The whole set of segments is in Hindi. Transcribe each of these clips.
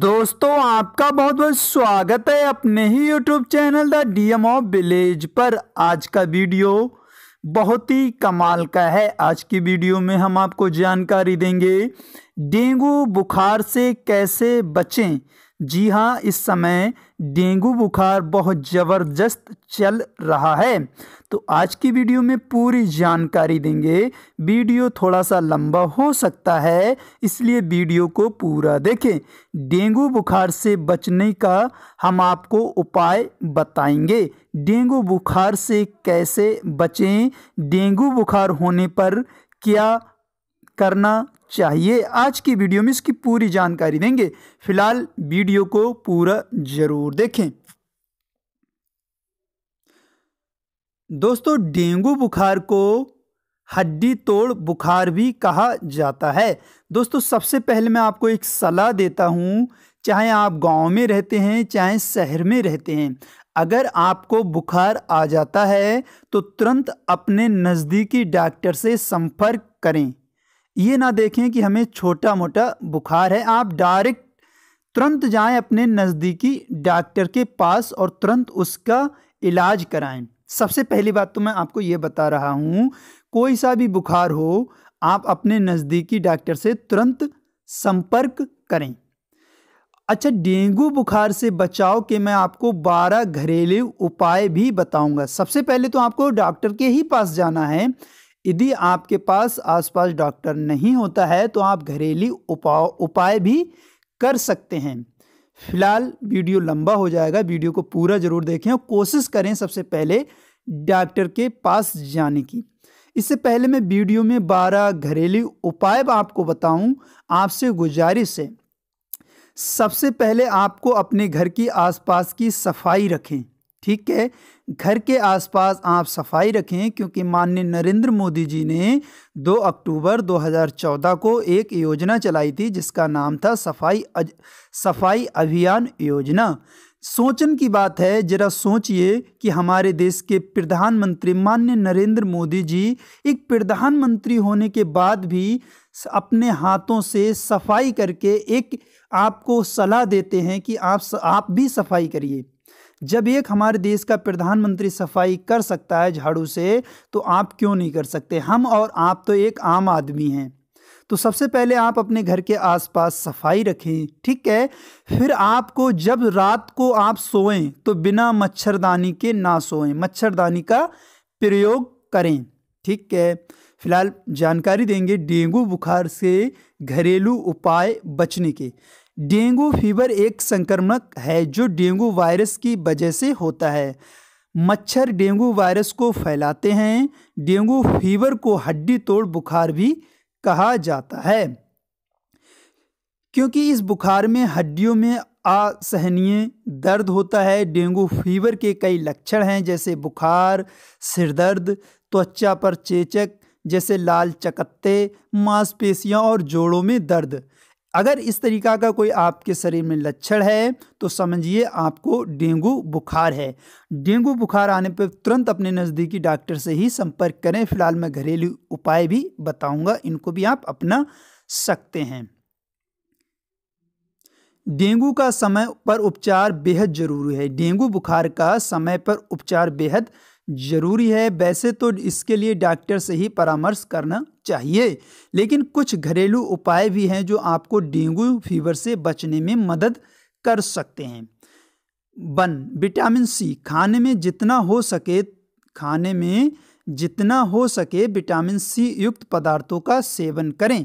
दोस्तों आपका बहुत बहुत स्वागत है अपने ही YouTube channel the D M of village पर आज का वीडियो बहुत ही कमाल का है आज की वीडियो में हम आपको जानकारी देंगे डेंगू बुखार से कैसे बचें जी हाँ इस समय डेंगू बुखार बहुत ज़बरदस्त चल रहा है तो आज की वीडियो में पूरी जानकारी देंगे वीडियो थोड़ा सा लंबा हो सकता है इसलिए वीडियो को पूरा देखें डेंगू बुखार से बचने का हम आपको उपाय बताएंगे डेंगू बुखार से कैसे बचें डेंगू बुखार होने पर क्या करना चाहिए आज की वीडियो में इसकी पूरी जानकारी देंगे फिलहाल वीडियो को पूरा ज़रूर देखें दोस्तों डेंगू बुखार को हड्डी तोड़ बुखार भी कहा जाता है दोस्तों सबसे पहले मैं आपको एक सलाह देता हूँ चाहे आप गांव में रहते हैं चाहे शहर में रहते हैं अगर आपको बुखार आ जाता है तो तुरंत अपने नज़दीकी डॉक्टर से संपर्क करें ये ना देखें कि हमें छोटा मोटा बुखार है आप डायरेक्ट तुरंत जाएं अपने नज़दीकी डॉक्टर के पास और तुरंत उसका इलाज कराएं सबसे पहली बात तो मैं आपको ये बता रहा हूँ कोई सा भी बुखार हो आप अपने नज़दीकी डॉक्टर से तुरंत संपर्क करें अच्छा डेंगू बुखार से बचाव के मैं आपको 12 घरेलू उपाय भी बताऊंगा सबसे पहले तो आपको डॉक्टर के ही पास जाना है यदि आपके पास आसपास डॉक्टर नहीं होता है तो आप घरेलू उपाय उपाय भी कर सकते हैं फिलहाल वीडियो लंबा हो जाएगा वीडियो को पूरा ज़रूर देखें और कोशिश करें सबसे पहले डॉक्टर के पास जाने की इससे पहले मैं वीडियो में बारह घरेलू उपाय आपको बताऊं आपसे गुजारिश है सबसे पहले आपको अपने घर की आसपास की सफाई रखें ठीक है घर के आसपास आप सफाई रखें क्योंकि माननीय नरेंद्र मोदी जी ने 2 अक्टूबर 2014 को एक योजना चलाई थी जिसका नाम था सफाई अज, सफाई अभियान योजना सोचन की बात है जरा सोचिए कि हमारे देश के प्रधानमंत्री माननीय नरेंद्र मोदी जी एक प्रधानमंत्री होने के बाद भी अपने हाथों से सफाई करके एक आपको सलाह देते हैं कि आप आप भी सफाई करिए जब एक हमारे देश का प्रधानमंत्री सफाई कर सकता है झाड़ू से तो आप क्यों नहीं कर सकते हम और आप तो एक आम आदमी हैं तो सबसे पहले आप अपने घर के आसपास सफाई रखें ठीक है फिर आपको जब रात को आप सोएं तो बिना मच्छरदानी के ना सोएं मच्छरदानी का प्रयोग करें ठीक है फिलहाल जानकारी देंगे डेंगू बुखार से घरेलू उपाय बचने के डेंगू फीवर एक संक्रमक है जो डेंगू वायरस की वजह से होता है मच्छर डेंगू वायरस को फैलाते हैं डेंगू फीवर को हड्डी तोड़ बुखार भी कहा जाता है क्योंकि इस बुखार में हड्डियों में असहनीय दर्द होता है डेंगू फीवर के कई लक्षण हैं जैसे बुखार सिरदर्द त्वचा पर चेचक जैसे लाल चकत्ते मांसपेशियाँ और जोड़ों में दर्द अगर इस तरीका का कोई आपके शरीर में लक्षण है तो समझिए आपको डेंगू बुखार है डेंगू बुखार आने पर तुरंत अपने नज़दीकी डॉक्टर से ही संपर्क करें फिलहाल मैं घरेलू उपाय भी बताऊंगा इनको भी आप अपना सकते हैं डेंगू का समय पर उपचार बेहद ज़रूरी है डेंगू बुखार का समय पर उपचार बेहद ज़रूरी है वैसे तो इसके लिए डॉक्टर से ही परामर्श करना चाहिए लेकिन कुछ घरेलू उपाय भी हैं जो आपको डेंगू फीवर से बचने में मदद कर सकते हैं वन विटामिन सी खाने में जितना हो सके खाने में जितना हो सके विटामिन सी युक्त पदार्थों का सेवन करें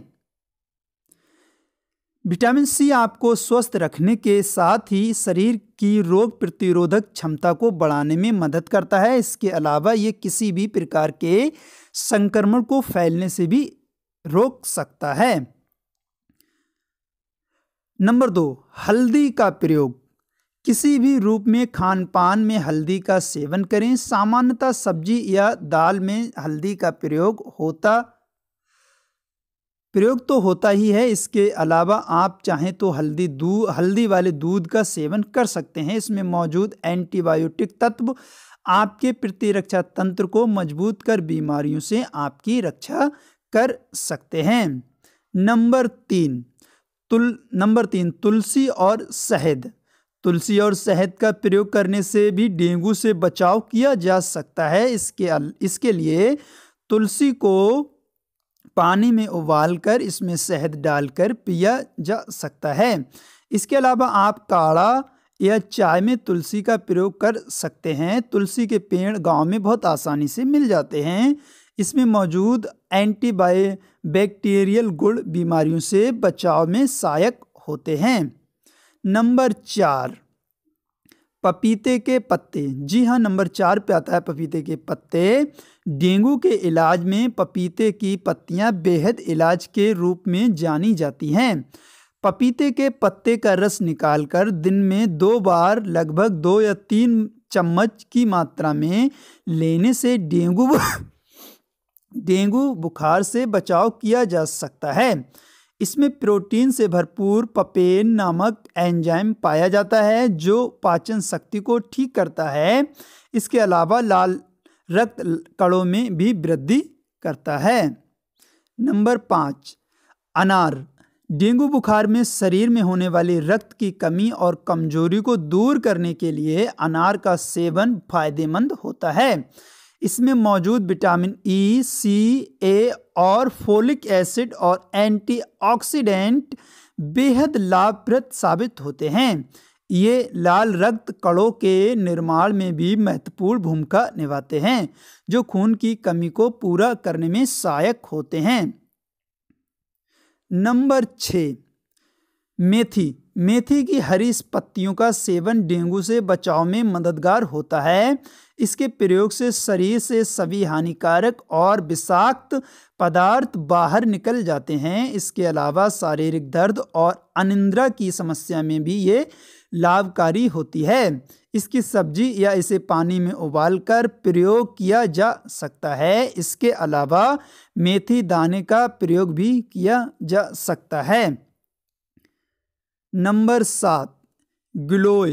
विटामिन सी आपको स्वस्थ रखने के साथ ही शरीर की रोग प्रतिरोधक क्षमता को बढ़ाने में मदद करता है इसके अलावा ये किसी भी प्रकार के संक्रमण को फैलने से भी रोक सकता है नंबर दो हल्दी का प्रयोग किसी भी रूप में खान पान में हल्दी का सेवन करें सामान्यतः सब्जी या दाल में हल्दी का प्रयोग होता है प्रयोग तो होता ही है इसके अलावा आप चाहें तो हल्दी दूध हल्दी वाले दूध का सेवन कर सकते हैं इसमें मौजूद एंटीबायोटिक तत्व आपके प्रतिरक्षा तंत्र को मजबूत कर बीमारियों से आपकी रक्षा कर सकते हैं नंबर तीन तुल नंबर तीन तुलसी और शहद तुलसी और शहद का प्रयोग करने से भी डेंगू से बचाव किया जा सकता है इसके इसके लिए तुलसी को पानी में उबालकर इसमें शहद डालकर पिया जा सकता है इसके अलावा आप काढ़ा या चाय में तुलसी का प्रयोग कर सकते हैं तुलसी के पेड़ गांव में बहुत आसानी से मिल जाते हैं इसमें मौजूद एंटीबायो बैक्टीरियल गुड़ बीमारियों से बचाव में सहायक होते हैं नंबर चार पपीते के पत्ते जी हाँ नंबर चार पे आता है पपीते के पत्ते डेंगू के इलाज में पपीते की पत्तियाँ बेहद इलाज के रूप में जानी जाती हैं पपीते के पत्ते का रस निकालकर दिन में दो बार लगभग दो या तीन चम्मच की मात्रा में लेने से डेंगू डेंगू बुखार से बचाव किया जा सकता है इसमें प्रोटीन से भरपूर पपेन नामक एंजाइम पाया जाता है जो पाचन शक्ति को ठीक करता है इसके अलावा लाल रक्त कणों में भी वृद्धि करता है नंबर पाँच अनार डेंगू बुखार में शरीर में होने वाली रक्त की कमी और कमजोरी को दूर करने के लिए अनार का सेवन फायदेमंद होता है इसमें मौजूद विटामिन ई सी ए और फोलिक एसिड और एंटीऑक्सीडेंट बेहद लाभप्रद साबित होते हैं ये लाल रक्त कणों के निर्माण में भी महत्वपूर्ण भूमिका निभाते हैं जो खून की कमी को पूरा करने में सहायक होते हैं नंबर छ मेथी मेथी की हरी पत्तियों का सेवन डेंगू से बचाव में मददगार होता है इसके प्रयोग से शरीर से सभी हानिकारक और विषाक्त पदार्थ बाहर निकल जाते हैं इसके अलावा शारीरिक दर्द और अनिंद्रा की समस्या में भी ये लाभकारी होती है इसकी सब्जी या इसे पानी में उबालकर प्रयोग किया जा सकता है इसके अलावा मेथी दाने का प्रयोग भी किया जा सकता है नंबर सात गिलोय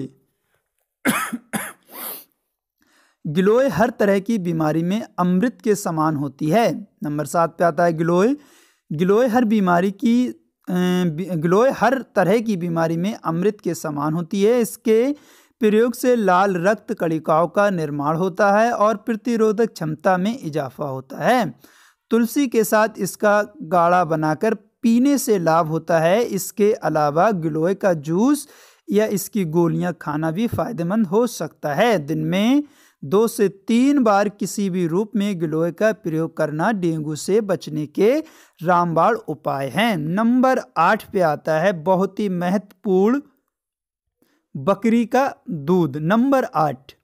गिलोय हर तरह की बीमारी में अमृत के समान होती है नंबर सात पे आता है गिलोय गिलोय हर बीमारी की गिलोय हर तरह की बीमारी में अमृत के समान होती है इसके प्रयोग से लाल रक्त कणिकाओं का निर्माण होता है और प्रतिरोधक क्षमता में इजाफा होता है तुलसी के साथ इसका गाढ़ा बनाकर पीने से लाभ होता है इसके अलावा गिलोय का जूस या इसकी गोलियां खाना भी फ़ायदेमंद हो सकता है दिन में दो से तीन बार किसी भी रूप में गिलोय का प्रयोग करना डेंगू से बचने के रामबाण उपाय हैं नंबर आठ पे आता है बहुत ही महत्वपूर्ण बकरी का दूध नंबर आठ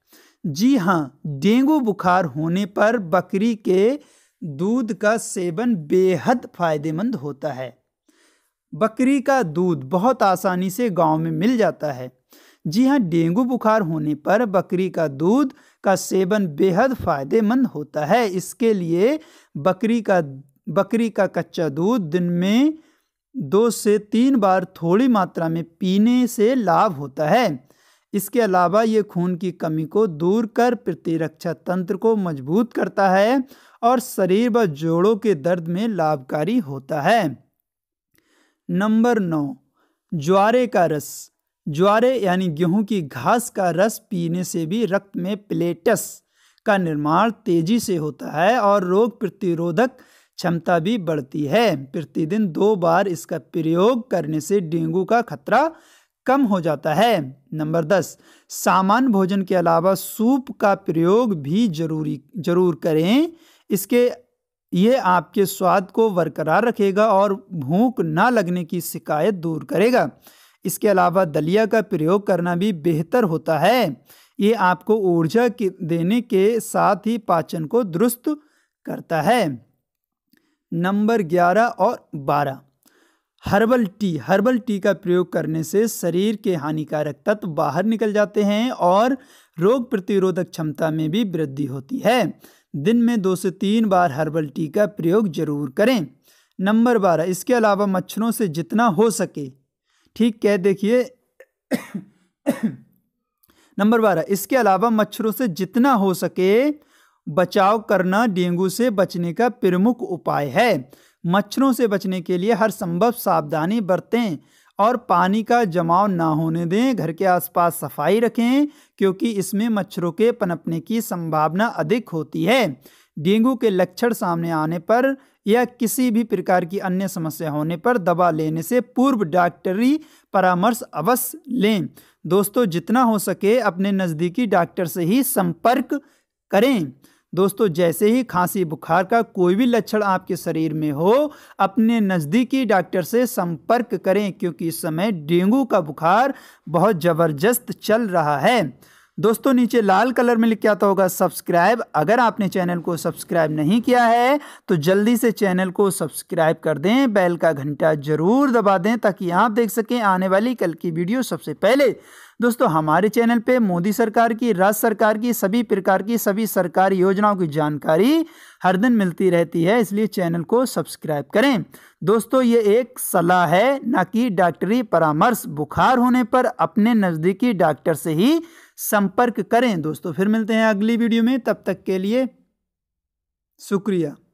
जी हाँ डेंगू बुखार होने पर बकरी के दूध का सेवन बेहद फायदेमंद होता है बकरी का दूध बहुत आसानी से गांव में मिल जाता है जी हाँ डेंगू बुखार होने पर बकरी का दूध का सेवन बेहद फायदेमंद होता है इसके लिए बकरी का बकरी का कच्चा दूध दिन में दो से तीन बार थोड़ी मात्रा में पीने से लाभ होता है इसके अलावा ये खून की कमी को दूर कर प्रतिरक्षा तंत्र को मजबूत करता है और शरीर व जोड़ों के दर्द में लाभकारी होता है नंबर नौ ज्वारे का रस ज्वारे यानी गेहूं की घास का रस पीने से भी रक्त में प्लेटस का निर्माण तेजी से होता है और रोग प्रतिरोधक क्षमता भी बढ़ती है प्रतिदिन दो बार इसका प्रयोग करने से डेंगू का खतरा कम हो जाता है नंबर दस सामान्य भोजन के अलावा सूप का प्रयोग भी जरूरी जरूर करें इसके ये आपके स्वाद को बरकरार रखेगा और भूख ना लगने की शिकायत दूर करेगा इसके अलावा दलिया का प्रयोग करना भी बेहतर होता है ये आपको ऊर्जा देने के साथ ही पाचन को दुरुस्त करता है नंबर ग्यारह और बारह हर्बल टी हर्बल टी का प्रयोग करने से शरीर के हानिकारक तत्व बाहर निकल जाते हैं और रोग प्रतिरोधक क्षमता में भी वृद्धि होती है दिन में दो से तीन बार हर्बल टी का प्रयोग जरूर करें नंबर बारह इसके अलावा मच्छरों से जितना हो सके ठीक कह देखिए नंबर बारह इसके अलावा मच्छरों से जितना हो सके बचाव करना डेंगू से बचने का प्रमुख उपाय है मच्छरों से बचने के लिए हर संभव सावधानी बरतें और पानी का जमाव ना होने दें घर के आसपास सफाई रखें क्योंकि इसमें मच्छरों के पनपने की संभावना अधिक होती है डेंगू के लक्षण सामने आने पर या किसी भी प्रकार की अन्य समस्या होने पर दवा लेने से पूर्व डॉक्टरी परामर्श अवश्य लें दोस्तों जितना हो सके अपने नज़दीकी डॉक्टर से ही संपर्क करें दोस्तों जैसे ही खांसी बुखार का कोई भी लक्षण आपके शरीर में हो अपने नज़दीकी डॉक्टर से संपर्क करें क्योंकि इस समय डेंगू का बुखार बहुत ज़बरदस्त चल रहा है दोस्तों नीचे लाल कलर में लिख के आता होगा सब्सक्राइब अगर आपने चैनल को सब्सक्राइब नहीं किया है तो जल्दी से चैनल को सब्सक्राइब कर दें बैल का घंटा जरूर दबा दें ताकि आप देख सकें आने वाली कल की वीडियो सबसे पहले दोस्तों हमारे चैनल पे मोदी सरकार की राज्य सरकार की सभी प्रकार की सभी सरकारी योजनाओं की जानकारी हर दिन मिलती रहती है इसलिए चैनल को सब्सक्राइब करें दोस्तों ये एक सलाह है ना कि डॉक्टरी परामर्श बुखार होने पर अपने नज़दीकी डॉक्टर से ही संपर्क करें दोस्तों फिर मिलते हैं अगली वीडियो में तब तक के लिए शुक्रिया